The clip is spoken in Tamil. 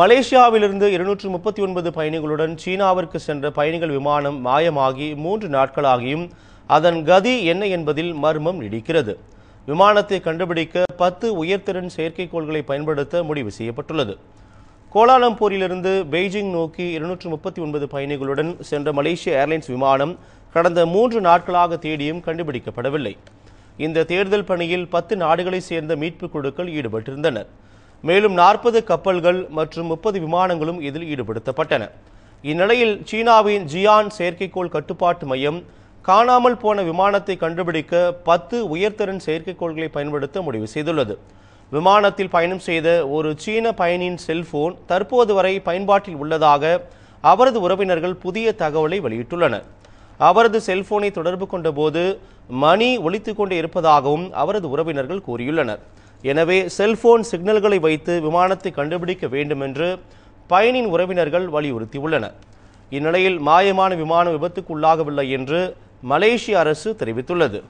மலேசியாவிலிருந்து இருநூற்று முப்பத்தி ஒன்பது பயணிகளுடன் சீனாவிற்கு சென்ற பயணிகள் விமானம் மாயமாகி மூன்று நாட்களாகியும் அதன் கதி என்ன என்பதில் மர்மம் நீடிக்கிறது விமானத்தை கண்டுபிடிக்க பத்து உயர்திறன் செயற்கைக்கோள்களை பயன்படுத்த முடிவு செய்யப்பட்டுள்ளது கோலாலம்பூரிலிருந்து பெய்ஜிங் நோக்கி இருநூற்று முப்பத்தி ஒன்பது பயணிகளுடன் சென்ற மலேசிய ஏர்லைன்ஸ் விமானம் கடந்த மூன்று நாட்களாக தேடியும் கண்டுபிடிக்கப்படவில்லை இந்த தேடுதல் பணியில் பத்து நாடுகளைச் சேர்ந்த மீட்புக் குழுக்கள் ஈடுபட்டிருந்தனா் மேலும் நாற்பது கப்பல்கள் மற்றும் முப்பது விமானங்களும் இதில் ஈடுபடுத்தப்பட்டன இந்நிலையில் சீனாவின் ஜியான் செயற்கைக்கோள் கட்டுப்பாட்டு மையம் காணாமல் போன விமானத்தை கண்டுபிடிக்க பத்து உயர்திறன் செயற்கைக்கோள்களை பயன்படுத்த முடிவு செய்துள்ளது விமானத்தில் பயணம் செய்த ஒரு சீன பயணியின் செல்போன் தற்போது வரை பயன்பாட்டில் உள்ளதாக அவரது உறவினர்கள் புதிய தகவலை வெளியிட்டுள்ளனர் அவரது செல்போனை தொடர்பு கொண்டபோது மணி ஒழித்துக் கொண்டே இருப்பதாகவும் அவரது உறவினர்கள் கூறியுள்ளனர் எனவே செல்போன் சிக்னல்களை வைத்து விமானத்தை கண்டுபிடிக்க வேண்டும் என்று பயணியின் உறவினர்கள் வலியுறுத்தியுள்ளனர் இந்நிலையில் மாயமான விமானம் விபத்துக்குள்ளாகவில்லை என்று மலேசிய அரசு தெரிவித்துள்ளது